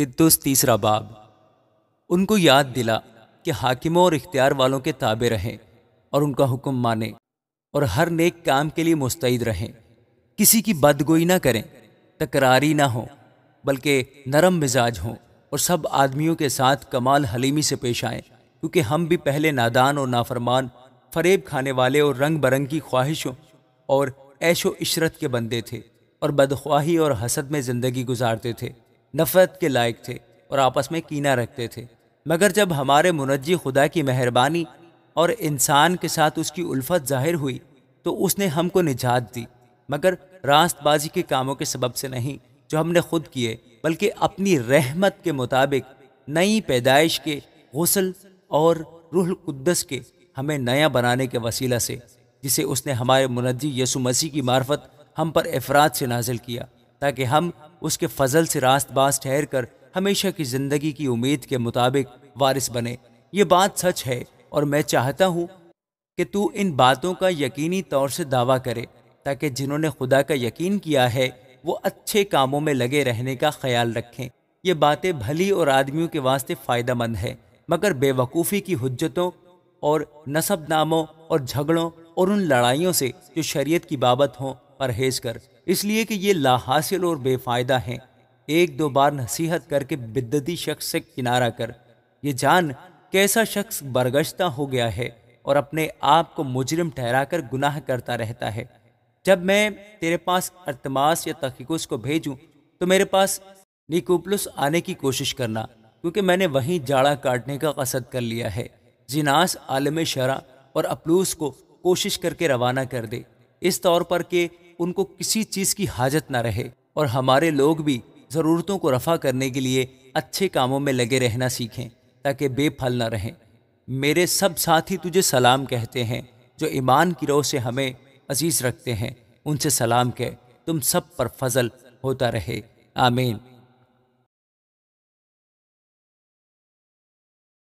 तिद्दुस तीसरा बाब उनको याद दिला कि हाकिमों और इख्तियार वालों के ताबे रहें और उनका हुक्म माने और हर नेक काम के लिए मुस्तैद रहें किसी की बदगोई ना करें तकरारी ना हो बल्कि नरम मिजाज हो और सब आदमियों के साथ कमाल हलीमी से पेश आए क्योंकि हम भी पहले नादान और नाफरमान फरेब खाने वाले और रंग बरंग की ख्वाहिशों और ऐशो इशरत के बंदे थे और बदख्वाही और हसद में ज़िंदगी गुजारते थे नफ़रत के लायक थे और आपस में कीना रखते थे मगर जब हमारे मुनजी खुदा की मेहरबानी और इंसान के साथ उसकी उल्फत जाहिर हुई तो उसने हमको निजात दी मगर रास्तबाजी के कामों के सबब से नहीं जो हमने खुद किए बल्कि अपनी रहमत के मुताबिक नई पैदाइश के गसल और रूह के हमें नया बनाने के वसीला से जिसे उसने हमारे मुनजी यसु मसीह की मार्फत हम पर अफराद से नाजिल किया ताकि हम उसके फजल से रास्त बास ठहर कर हमेशा की ज़िंदगी की उम्मीद के मुताबिक वारिस बने ये बात सच है और मैं चाहता हूँ कि तू इन बातों का यकीनी तौर से दावा करे ताकि जिन्होंने खुदा का यकीन किया है वो अच्छे कामों में लगे रहने का ख्याल रखें ये बातें भली और आदमियों के वास्ते फ़ायदा मंद है मगर बेवकूफ़ी की हजतों और नसब नामों और झगड़ों और उन लड़ाइयों से जो शरीयत की बाबत हों परहेज कर इसलिए कि ये लाहासिल और बेफायदा हैं एक दो बार नसीहत करके बिद्दती शख्स से किनारा कर ये जान कैसा शख्स बरगश्ता हो गया है और अपने आप को मुजरिम ठहराकर गुनाह करता रहता है जब मैं तेरे पास अर्तमास या तहकीकुस को भेजूं तो मेरे पास निकोपलस आने की कोशिश करना क्योंकि मैंने वहीं जाड़ा काटने का कसद कर लिया है जिनास आलम शरा और अपलूस को कोशिश करके रवाना कर दे इस तौर पर कि उनको किसी चीज़ की हाजत ना रहे और हमारे लोग भी ज़रूरतों को रफा करने के लिए अच्छे कामों में लगे रहना सीखें ताकि बेफल ना रहें मेरे सब साथी तुझे सलाम कहते हैं जो ईमान की रोह से हमें अजीज़ रखते हैं उनसे सलाम कह तुम सब पर फजल होता रहे आमीन